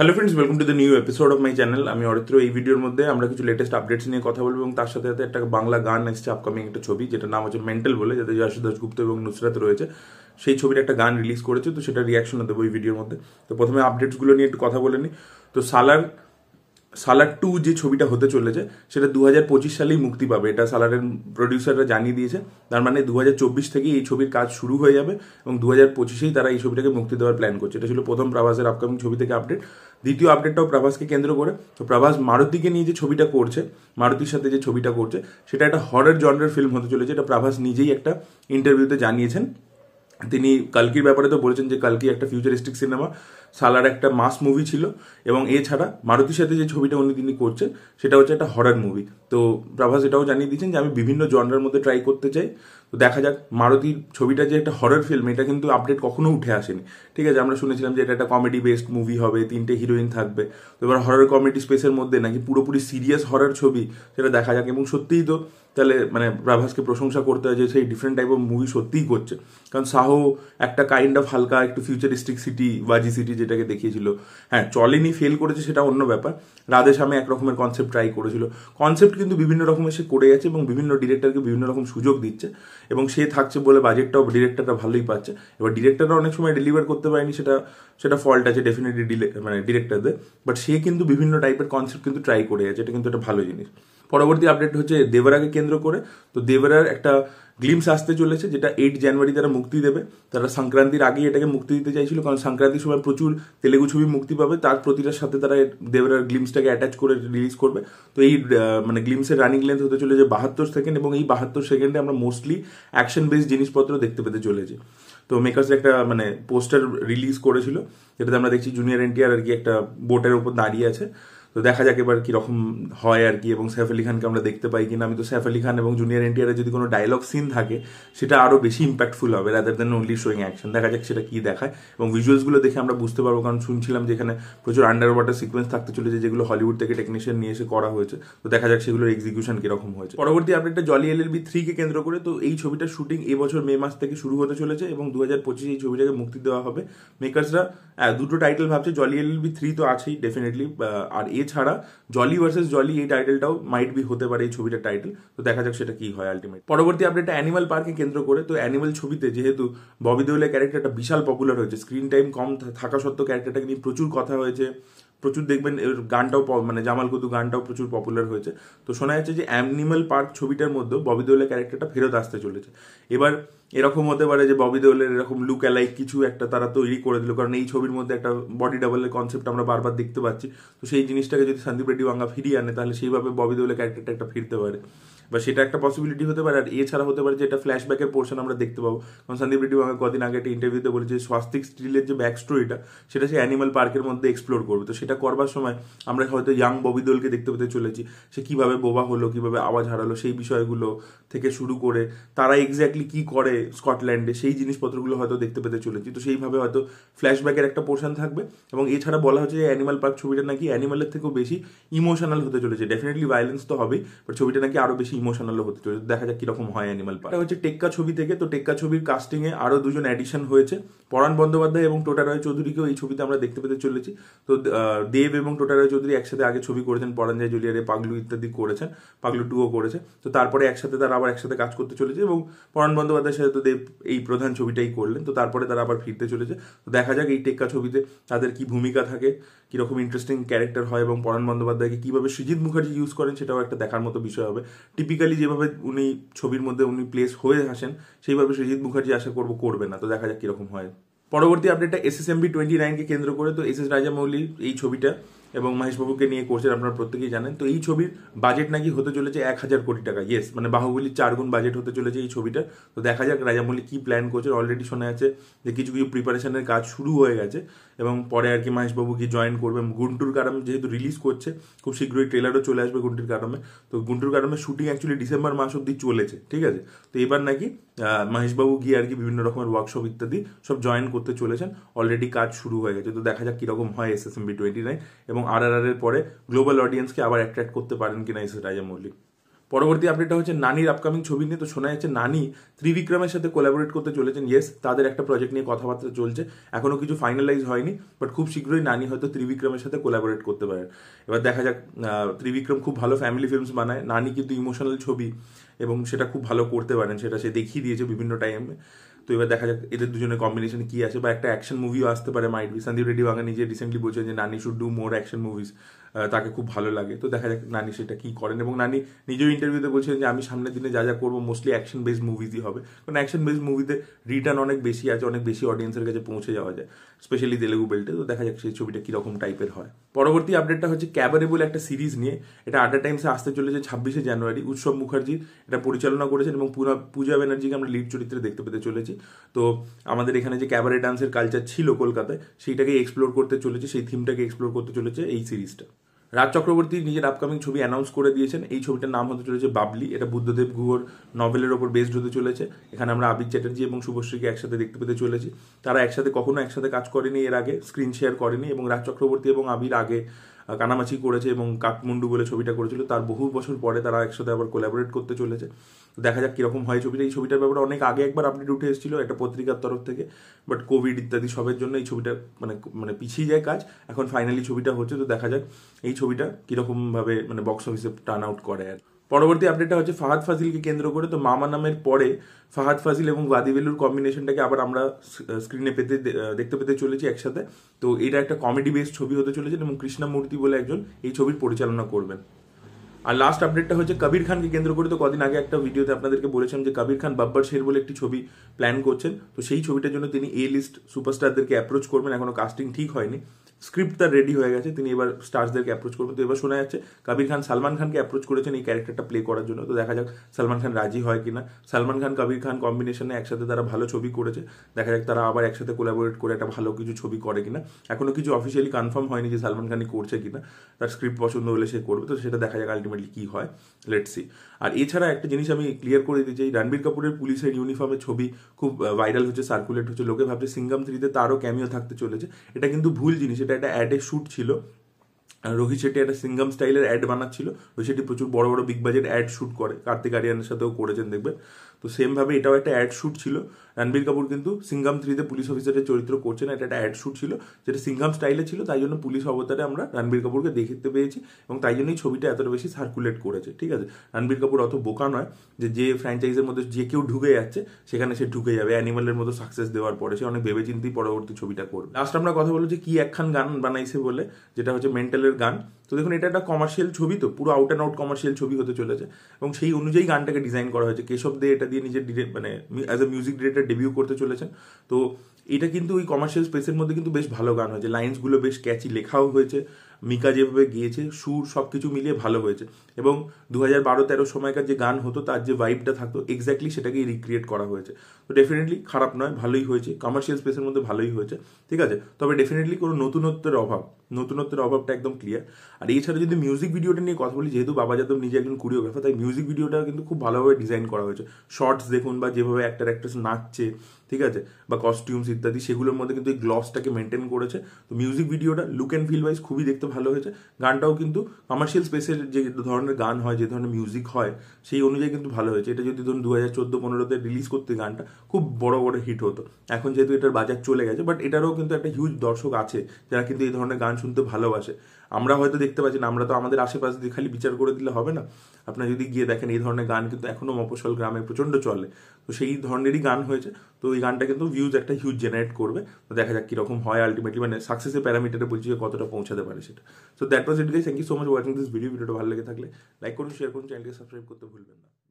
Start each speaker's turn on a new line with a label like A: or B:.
A: hello friends welcome to the new episode of my channel আমি অরিত্র এই ভিডিওর মধ্যে আমরা কিছু লেটেস্ট আপডেটস নিয়ে কথা বলবো এবং তার সাথে সাথে একটা বাংলা গান এসছে আপকামিং একটা ছবি যেটা নাম হচ্ছে মেন্টাল বলে যাতে যশু দাসগুপ্ত এবং নুসরাত রয়েছে সেই ছবির একটা গান রিলিজ করেছে তো সেটা রিয়াকশনও দেবো ওই ভিডিওর মধ্যে তো প্রথমে আপডেটসগুলো নিয়ে একটু কথা বলে নিই তো সালার সালার টু যে ছবিটা হতে চলেছে সেটা দু হাজার পঁচিশ সালেই মুক্তি পাবে এটা সালারের প্রডিউসাররা জানিয়ে দিয়েছে তার মানে দু হাজার চব্বিশ থেকেই এই ছবির কাজ শুরু হয়ে যাবে এবং দু হাজার পঁচিশেই তারা এই ছবিটাকে মুক্তি দেওয়ার প্ল্যান করছে এটা ছিল প্রথম প্রভাসের আপকামিং ছবি থেকে আপডেট দ্বিতীয় আপডেটটাও প্রভাসকে কেন্দ্র করে তো প্রভাস মারুতিকে নিয়ে যে ছবিটা করছে মারুতির সাথে যে ছবিটা করছে সেটা একটা হরের জনরের ফিল্ম হতে চলেছে এটা প্রভাস নিজেই একটা ইন্টারভিউতে জানিয়েছেন তিনি কালকির ব্যাপারে তো বলেছেন যে কালকি একটা ফিউচারিস্টিক সিনেমা সালার একটা মাস মুভি ছিল এবং এছাড়া মারুতির সাথে যে ছবিটা উনি তিনি করছেন সেটা হচ্ছে একটা হরার মুভি তো প্রভাস এটাও জানিয়ে দিয়েছেন যে আমি বিভিন্ন জনরার মধ্যে ট্রাই করতে চাই তো দেখা যাক মারুতির ছবিটা যে একটা হরর ফিল্ম এটা কিন্তু আপডেট কখনো উঠে আসেনি ঠিক আছে আমরা শুনেছিলাম যে এটা একটা কমেডি বেসড মুভি হবে তিনটে হিরোইন থাকবে তো এবার হরর কমেডি স্পেসের মধ্যে নাকি পুরোপুরি সিরিয়াস হরর ছবি সেটা দেখা যাক এবং সত্যিই তো তাহলে মানে ব্রাভাসকে প্রশংসা করতে হয় যে সেই ডিফারেন্ট টাইপ অফ মুভি সত্যিই করছে কারণ শাহ একটা কাইন্ড অফ হালকা একটু ফিউচারিস্টিক সিটি বাজি সিটি যেটাকে দেখিয়েছিল হ্যাঁ চলেনি ফেল করেছে সেটা অন্য ব্যাপার রাধেশ্যামে একরকমের কনসেপ্ট ট্রাই করেছিল কনসেপ্ট কিন্তু বিভিন্ন রকমের সে করে গেছে এবং বিভিন্ন ডিরেক্টরকে বিভিন্ন রকম সুযোগ দিচ্ছে এবং সে থাকছে বলে বাজেটটাও ডিরেক্টরটা ভালোই পাচ্ছে এবার ডিরেক্টররা অনেক সময় ডেলিভার করতে পারেনি সেটা সেটা ফল্ট আছে ডেফিনেটলি মানে ডিরেক্টরদের বাট সে কিন্তু বিভিন্ন টাইপের কনসেপ্ট কিন্তু ট্রাই করে গেছে এটা কিন্তু একটা ভালো জিনিস পরবর্তী আপডেট হচ্ছে দেবরাকে কেন্দ্র করে তো দেবরার একটা গ্লিমস আসতে চলেছে যেটা এইট জানুয়ারি তারা মুক্তি দেবে তারা সংক্রান্তির আগেই এটাকে মুক্তি দিতে চাইছিল কারণ সংক্রান্তির সময় প্রচুর তেলেগু ছবি মুক্তি পাবে তার প্রতিটার সাথে তারা দেবরার গ্লিমসটাকে অ্যাটাচ করে রিলিজ করবে তো এই মানে গ্লিমসের রানিং লেন্থ হতে চলেছে বাহাত্তর সেকেন্ড এবং এই বাহাত্তর সেকেন্ডে আমরা মোস্টলি অ্যাকশন বেস জিনিসপত্র দেখতে পেতে চলেছে তো মেকার্স একটা মানে পোস্টার রিলিজ করেছিল যেটাতে আমরা দেখছি জুনিয়র এনটিআর আর কি একটা বোটের উপর দাঁড়িয়ে আছে তো দেখা যাক এবার কীরকম হয় আর কি এবং সাইফ আলী খানকে আমরা দেখতে পাই কিনা আমি তো সাইফ আলী খান এবং জুনিয়র এনটিআরে যদি কোনো ডায়লগ সিন থাকে সেটা আরও বেশি ইম্প্যাক্টফুল হবে rather than only showing action দেখা যাক সেটা কী দেখায় এবং ভিজুয়ালসগুলো দেখে আমরা বুঝতে পারবো কারণ শুনছিলাম যে এখানে প্রচুর আন্ডার ওয়াটার সিকোয়েন্স থাকতে চলেছে যেগুলো হলিউড থেকে টেকনিশিয়ান নিয়ে এসে করা হয়েছে তো দেখা যাক সেগুলোর এক্সিকিউশন কীরকম হয়েছে পরবর্তী আপডেটটা জলি এল এল বি থ্রিকে কেন্দ্র করে তো এই ছবিটার শুটিং এবছর মে মাস থেকে শুরু হতে চলেছে এবং দু হাজার পঁচিশে এই ছবিটাকে মুক্তি দেওয়া হবে মেকার্সরা দুটো টাইটেল ভাবছে jolly L L B three তো আছেই ডেফিনেটলি আর এ এছাড়া জলি ভার্সেস জলি এই টাইটেলটাও মাইট বি হতে পারে এই ছবিটার টাইটেল তো দেখা যাক সেটা কি হয় আলটিমেট পরবর্তী আপডেটটা অ্যানিমাল পার্কে কেন্দ্র করে তো অ্যানিমাল ছবিতে যেহেতু ববি দেউলের ক্যারেক্টারটা বিশাল পপুলার হয়েছে স্ক্রিন টাইম কম থাকা সত্ত্বেও ক্যারেক্টারটাকে নিয়ে প্রচুর কথা হয়েছে প্রচুর দেখবেন গানটাও মানে জামাল কুতু গানটাও প্রচুর পপুলার হয়েছে তো শোনা যাচ্ছে যে অ্যানিমাল পার্ক ছবিটার মধ্যেও ববি দেওয়ালের ক্যারেক্টারটা ফেরত আসতে চলেছে এবার এরকম হতে পারে যে ববি দেওয়ালের এরকম লুক অ্যালাইক কিছু একটা তারা তৈরি করে দিল কারণ এই ছবির মধ্যে একটা বডি ডাবলের কনসেপ্ট আমরা বারবার দেখতে পাচ্ছি তো সেই জিনিসটাকে যদি সন্দীপ রেড্ডি বাঙ্গা ফিরিয়ে আনে তাহলে সেইভাবে ববি দেওয়ালের ক্যারেক্টারটা একটা ফিরতে পারে বা সেটা একটা পসিবিলিটি হতে পারে আর এছাড়া হতে পারে যে এটা ফ্ল্যাশব্যাকের পোর্শন আমরা দেখতে পাবো কারণ সন্দীপ রেড্ডি আমাকে কদিন আগে একটা ইন্টারভিউতে বলেছে স্বাস্তিক স্টিলের যে ব্যাক স্টোরিটা সেটা সে অ্যানিমাল পার্কের মধ্যে এক্সপ্লোর করবে তো সেটা করবার সময় আমরা হয়তো ইয়াং ববিদলকে দেখতে পেতে চলেছি সে কিভাবে বোবা হলো কিভাবে আওয়াজ হারালো সেই বিষয়গুলো থেকে শুরু করে তারা এক্স্যাক্টলি কি করে স্কটল্যান্ডে সেই জিনিসপত্রগুলো হয়তো দেখতে পেতে চলেছি তো সেইভাবে হয়তো ফ্ল্যাশব্যাকের একটা পোর্শন থাকবে এবং এছাড়া বলা হচ্ছে যে অ্যানিমাল পার্ক ছবিটা নাকি অ্যানিমালের থেকেও বেশি ইমোশনাল হতে চলেছে ডেফিনেটলি ভায়োলেন্স তো হবেই বাট ছবিটা নাকি আরও বেশি ইমোশনালও হতে চলেছে দেখা যাক কিরকম হয় অ্যানিমাল পার্ক হচ্ছে টেক্কা ছবি থেকে তো টেক্কা ছবির কাস্টিংয়ে আরও দুজন অ্যাডিশন হয়েছে পরাণ বন্দ্যোপাধ্যায় এবং টোটা রায় চৌধুরীকেও এই ছবিতে আমরা দেখতে পেতে চলেছি তো দেব এবং টোটা রায় চৌধুরী একসাথে আগে ছবি করেছেন পরাঞ্জয় জুলিয়ারে পাগলু ইত্যাদি করেছেন পাগলু টুও করেছে তো তারপরে একসাথে তারা আবার একসাথে কাজ করতে চলেছে এবং পরাণ বন্দ্যোপাধ্যায়ের সাথে তো দেব এই প্রধান ছবিটাই করলেন তো তারপরে তারা আবার ফিরতে চলেছে তো দেখা যাক এই টেক্কা ছবিতে তাদের কি ভূমিকা থাকে কীরকম ইন্টারেস্টিং ক্যারেক্টার হয় এবং পরাণ বন্দ্যোপাধ্যায়কে কীভাবে সুজিত মুখার্জি ইউজ করেন সেটাও একটা দেখার মতো বিষয় হবে টিপিক্যালি যেভাবে উনি ছবির মধ্যে উনি প্লেস হয়ে আসেন সেইভাবে সুজিত মুখার্জি আশা করবো করবে না তো দেখা যাক কীরকম হয় পরবর্তী আপডেটটা S S M B twenty নাইনকে কেন্দ্র করে তো এস এস রাজামৌলি এই ছবিটা এবং মহেশবাবুকে নিয়ে করছেন আপনারা প্রত্যেকেই জানেন তো এই ছবির বাজেট নাকি হতে চলেছে এক হাজার কোটি টাকা ইয়েস মানে বাহুবলির চার গুণ বাজেট হতে চলেছে এই ছবিটা তো দেখা যাক রাজামৌলি কি প্ল্যান করছে অলরেডি শোনা যাচ্ছে যে কিছু কিছু প্রিপারেশনের কাজ শুরু হয়ে গেছে এবং পরে আর কি মহেশবাবু গিয়ে জয়েন করবেন গুন্টুর কারাম যেহেতু রিলিজ করছে খুব শীঘ্রই ট্রেলারও চলে আসবে গুন্টুর কারামে তো গুন্টুর কারামের শুটিং অ্যাকচুয়ালি ডিসেম্বর মাস অব্দি চলেছে ঠিক আছে তো এবার নাকি মহেশবাবু গিয়ে আর কি বিভিন্ন রকমের ওয়ার্কশপ ইত্যাদি সব জয়েন করতে চলেছেন অলরেডি কাজ শুরু হয়ে গেছে তো দেখা যাক কীরকম হয় S S M B twenty nine এবং এবং আর আর এর পরে গ্লোবাল অডিয়েন্সকে আবার অ্যাট্রাক্ট করতে পারেন কিনা এসে রাজা মৌলিক পরবর্তী আপডেটটা হচ্ছে নানির আপকামিং ছবি নিয়ে তো শোনা যাচ্ছে নানি ত্রিবিক্রমের সাথে কোলাবোরেট করতে চলেছেন ইয়েস তাদের একটা প্রজেক্ট নিয়ে কথাবার্তা চলছে এখনও কিছু ফাইনালাইজ হয়নি বাট খুব শীঘ্রই নানি হয়তো ত্রিবিক্রমের সাথে কোলাবোরেট করতে পারেন এবার দেখা যাক ত্রিবিক্রম খুব ভালো ফ্যামিলি ফিল্মস বানায় নানি কিন্তু ইমোশনাল ছবি এবং সেটা খুব ভালো করতে পারেন সেটা সে দেখিয়ে দিয়েছে বিভিন্ন টাইমে তো এবার দেখা যাক এদের দুজনের কম্বিনেশন কি আছে বা একটা অ্যাকশন মুভিও আসতে পারে মাইট বি সন্দীপ রেড্ডি বাগা নিজে রিসেন্টলি বলছেন যে Nani should do more action movies তাকে খুব ভালো লাগে তো দেখা যাক নানি সেটা কি করেন এবং নানি নিজেও ইন্টারভিউতে বলছেন যে আমি সামনের দিনে যা যা করবো মোস্টলি অ্যাকশন বেসড মুভিজই হবে কারণ অ্যাকশন বেসড মুভিতে রিটার্ন অনেক বেশি আছে অনেক বেশি অডিয়েন্সের কাছে পৌঁছে যাওয়া যায় স্পেশালি তেলেগু বেল্টে তো দেখা যাক সেই ছবিটা কীরকম টাইপের হয় পরবর্তী আপডেটটা হচ্ছে ক্যাবারেবল একটা সিরিজ নিয়ে এটা আড্ডা টাইমসে আসতে চলেছে ছাব্বিশে জানুয়ারি উৎসব মুখার্জি এটা পরিচালনা করেছেন এবং পুরা পূজা ব্যানার্জিকে আমরা লিড চরিত্রে দেখতে পেতে চলেছি তো আমাদের এখানে যে ক্যাবারে ডান্সের কালচার ছিল কলকাতায় সেইটাকে এক্সপ্লোর করতে চলেছে সেই থিমটাকে এক্সপ্লোর করতে চলেছে এই সিরিজটা রাজ চক্রবর্তী নিজের আপকামিং ছবি অ্যানাউন্স করে দিয়েছেন এই ছবিটার নাম হতে চলেছে বাবলি এটা বুদ্ধদেব গুহর নভেলের ওপর বেসড হতে চলেছে এখানে আমরা আবির চ্যাটার্জি এবং শুভশ্রীকে একসাথে দেখতে পেতে চলেছি তারা একসাথে কখনো একসাথে কাজ করেনি এর আগে স্ক্রিন শেয়ার করেনি এবং রাজ চক্রবর্তী এবং আবির আগে কানামাছি করেছে এবং কাঠমুন্ডু বলে ছবিটা করেছিল তার বহু বছর পরে তারা একসাথে আবার কোলাবোরেট করতে চলেছে দেখা যাক কীরকম হয় ছবিটা এই ছবিটার ব্যাপারে অনেক আগে একবার আপডেট উঠে এসেছিল একটা পত্রিকার তরফ থেকে বাট কোভিড ইত্যাদি সবের জন্য এই ছবিটা মানে মানে পিছিয়ে যায় কাজ এখন ফাইনালি ছবিটা হচ্ছে তো দেখা যাক এই ছবিটা কীরকমভাবে মানে বক্স অফিসে টার্ন আউট করে আর পরবর্তী আপডেটটা হচ্ছে ফাহাদ ফাজিলকে কেন্দ্র করে তো মামা নামের পরে ফাহাদ ফাজিল এবং ওয়াদিবেলুর কম্বিনেশনটাকে আবার আমরা স্ক্রিনে পেতে দেখতে পেতে চলেছি একসাথে তো এটা একটা কমেডি বেস ছবি হতে চলেছে এবং কৃষ্ণামূর্তি বলে একজন এই ছবির পরিচালনা করবেন আর লাস্ট আপডেটটা হচ্ছে কবির খানকে কেন্দ্র করে তো কদিন আগে একটা ভিডিওতে আপনাদেরকে বলেছিলাম যে কবির খান বাব্বার শের বলে একটি ছবি প্ল্যান করছেন তো সেই ছবিটার জন্য তিনি এ লিস্ট সুপারস্টারদেরকে অ্যাপ্রোচ করবেন এখনো কাস্টিং ঠিক হয়নি স্ক্রিপ্ট তার রেডি হয়ে গেছে তিনি এবার স্টার্সদেরকে অ্যাপ্রোচ করবেন তো এবার শোনা যাচ্ছে কাবির খান সালমান খানকে অ্যাপ্রোচ করেছেন এই ক্যারেক্টারটা প্লে করার জন্য তো দেখা যাক সালমান খান রাজি হয় কিনা সালমান খান কাবির খান কম্বিনেশনে একসাথে তারা ভালো ছবি করেছে দেখা যাক তারা আবার একসাথে কোলাবোরেট করে একটা ভালো কিছু ছবি করে কিনা এখনও কিছু অফিসিয়ালি কনফার্ম হয়নি যে সালমান খানই করছে কিনা তার স্ক্রিপ্ট পছন্দ হলে সে করবে তো সেটা দেখা যাক আলটিমেটলি কী হয় লেটসি আর এছাড়া একটা জিনিস আমি ক্লিয়ার করে দিচ্ছি এই রণবীর কাপুরের পুলিশের ইউনিফর্মের ছবি খুব ভাইরাল হচ্ছে সার্কুলেট হচ্ছে লোকে ভাবছে সিঙ্গাম থ্রিতে তারও ক্যামিও থাকতে চলেছে এটা কিন্তু ভুল জিনিস এটা একটা অ্যাডে শ্যুট ছিল রোহিত শেট্টি একটা সিঙ্গাম স্টাইলের অ্যাড বানাচ্ছিল রোহিত শেট্টি প্রচুর বড় বড় বিগ বাজেট অ্যাড শ্যুট করে কার্তিক আরিয়ানের সাথেও করেছেন দেখবেন তো সেমভাবে এটাও একটা অ্যাড শ্যুট ছিল রণবীর কাপুর কিন্তু সিঙ্গাম থ্রিতে পুলিশ অফিসারের চরিত্র করছেন এটা একটা অ্যাড শুট ছিল যেটা সিঙ্গাম স্টাইলে ছিল তাই জন্য পুলিশ অবতারে আমরা রণবীর কাপুরকে দেখতে পেয়েছি এবং তাই জন্যই ছবিটা এতটা বেশি সার্কুলেট করেছে ঠিক আছে রণবীর কাপুর অত বোকা নয় যে যে ফ্র্যাঞ্চাইজের মধ্যে যে কেউ ঢুকে যাচ্ছে সেখানে সে ঢুকে যাবে অ্যানিমালের মতো সাকসেস দেওয়ার পরে সে অনেক ভেবেচিন্তেই পরবর্তী ছবিটা করবে লাস্ট আমরা কথা বলবো যে কি একখান গান বানাইছে বলে যেটা হচ্ছে মেন্টালের গান তো দেখুন এটা একটা কমার্শিয়াল ছবি তো পুরো আউট অ্যান্ড আউট কমার্শিয়াল ছবি হতে চলেছে এবং সেই অনুযায়ী গানটাকে ডিজাইন করা হয়েছে কেশব দে এটা দিয়ে নিজের মানে as a music director debut করতে চলেছেন তো এটা কিন্তু ওই কমার্শিয়াল স্পেসের মধ্যে কিন্তু বেশ ভালো গান হয়েছে লাইন্সগুলো বেশ ক্যাচি লেখাও হয়েছে মিকা যেভাবে গিয়েছে সুর সব কিছু মিলিয়ে ভালো হয়েছে এবং দু হাজার বারো তেরো সময়কার যে গান হতো তার যে ভাইবটা থাকতো এক্স্যাক্টলি সেটাকেই রিক্রিয়েট করা হয়েছে তো ডেফিনেটলি খারাপ নয় ভালোই হয়েছে কমার্শিয়াল স্পেসের মধ্যে ভালোই হয়েছে ঠিক আছে তবে ডেফিনেটলি কোনো নতুনত্বের অভাব নতুনত্বের অভাবটা একদম ক্লিয়ার আর এছাড়া যদি মিউজিক ভিডিওটা নিয়ে কথা বলি যেহেতু বাবা যাদব নিজে একজন কোরিওগ্রাফার তাই মিউজিক ভিডিওটা কিন্তু খুব ভালোভাবে ডিজাইন করা হয়েছে শর্টস দেখুন বা যেভাবে অ্যাক্টার অ্যাক্ট্রেস নাচছে ঠিক আছে বা কস্টিউমস ইত্যাদি সেগুলোর মধ্যে কিন্তু এই গ্লভসটাকে মেনটেন করেছে তো মিউজিক ভিডিওটা লুক অ্যান্ড ফিল ওয়াইজ খুবই দেখতে ভালো হয়েছে গানটাও কিন্তু কমার্শিয়াল স্পেসের যে ধরনের গান হয় যে ধরনের মিউজিক হয় সেই অনুযায়ী কিন্তু ভালো হয়েছে এটা যদি ধরুন দু হাজার চোদ্দো পনেরোতে রিলিজ করতে গানটা খুব বড় বড় হিট হতো এখন যেহেতু এটার বাজার চলে গেছে বাট এটারও কিন্তু একটা হিউজ দর্শক আছে যারা কিন্তু এই ধরনের গান শুনতে ভালোবাসে আমরা হয়তো দেখতে পাচ্ছি না আমরা তো আমাদের আশেপাশে দিয়ে খালি বিচার করে দিলে হবে না আপনারা যদি গিয়ে দেখেন এই ধরনের গান কিন্তু এখনও মফসল গ্রামে প্রচণ্ড চলে তো সেই ধরনেরই গান হয়েছে তো ওই গানটা কিন্তু ভিউজ একটা হিউজ জেনারেট করবে তো দেখা যাক কীরকম হয় আলটিমেটলি মানে সাকসেসের প্যারামিটারে বলছি যে কতটা পৌঁছাতে পারে সেটা so that was it guys thank you so much watching this video ভিডিওটা ভালো লেগে থাকলে লাইক করুন শেয়ার করুন চ্যানেলকে সাবস্ক্রাইব করতে ভুলবেন না